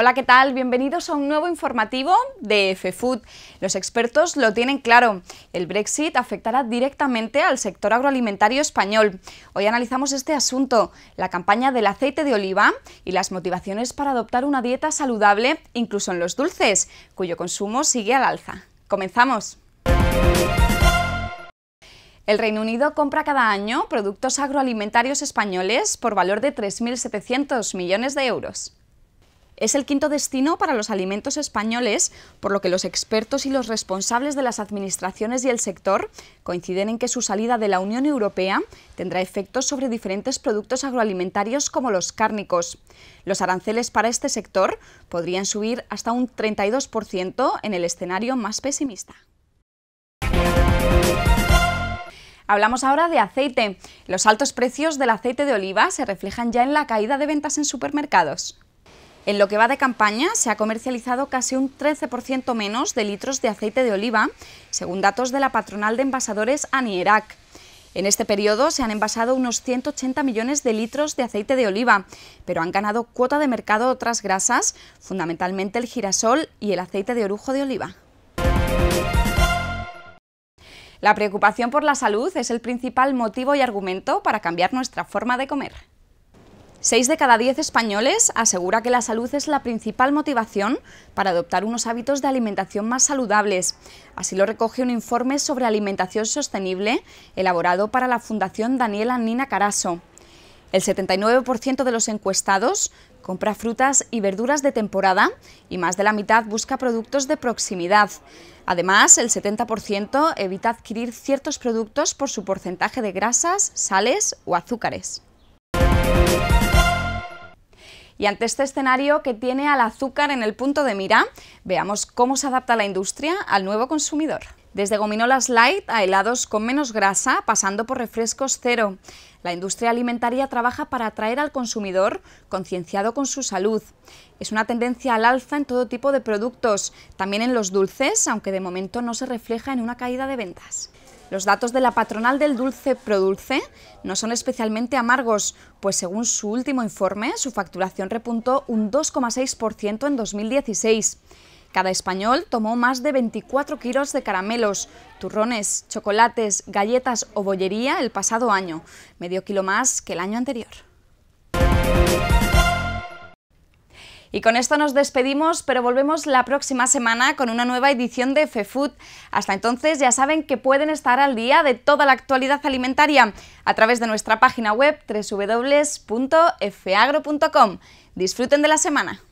Hola, ¿qué tal? Bienvenidos a un nuevo informativo de FFood. Los expertos lo tienen claro, el Brexit afectará directamente al sector agroalimentario español. Hoy analizamos este asunto, la campaña del aceite de oliva y las motivaciones para adoptar una dieta saludable, incluso en los dulces, cuyo consumo sigue al alza. ¡Comenzamos! El Reino Unido compra cada año productos agroalimentarios españoles por valor de 3.700 millones de euros. Es el quinto destino para los alimentos españoles, por lo que los expertos y los responsables de las administraciones y el sector coinciden en que su salida de la Unión Europea tendrá efectos sobre diferentes productos agroalimentarios como los cárnicos. Los aranceles para este sector podrían subir hasta un 32% en el escenario más pesimista. Hablamos ahora de aceite. Los altos precios del aceite de oliva se reflejan ya en la caída de ventas en supermercados. En lo que va de campaña, se ha comercializado casi un 13% menos de litros de aceite de oliva, según datos de la patronal de envasadores ANIERAC. En este periodo se han envasado unos 180 millones de litros de aceite de oliva, pero han ganado cuota de mercado otras grasas, fundamentalmente el girasol y el aceite de orujo de oliva. La preocupación por la salud es el principal motivo y argumento para cambiar nuestra forma de comer. Seis de cada diez españoles asegura que la salud es la principal motivación para adoptar unos hábitos de alimentación más saludables. Así lo recoge un informe sobre alimentación sostenible elaborado para la Fundación Daniela Nina Caraso. El 79% de los encuestados compra frutas y verduras de temporada y más de la mitad busca productos de proximidad. Además, el 70% evita adquirir ciertos productos por su porcentaje de grasas, sales o azúcares. Y ante este escenario que tiene al azúcar en el punto de mira, veamos cómo se adapta la industria al nuevo consumidor. Desde gominolas light a helados con menos grasa, pasando por refrescos cero. La industria alimentaria trabaja para atraer al consumidor concienciado con su salud. Es una tendencia al alza en todo tipo de productos, también en los dulces, aunque de momento no se refleja en una caída de ventas. Los datos de la patronal del dulce Produlce no son especialmente amargos, pues según su último informe, su facturación repuntó un 2,6% en 2016. Cada español tomó más de 24 kilos de caramelos, turrones, chocolates, galletas o bollería el pasado año, medio kilo más que el año anterior. Y con esto nos despedimos, pero volvemos la próxima semana con una nueva edición de FEFood. Hasta entonces ya saben que pueden estar al día de toda la actualidad alimentaria a través de nuestra página web www.feagro.com. Disfruten de la semana.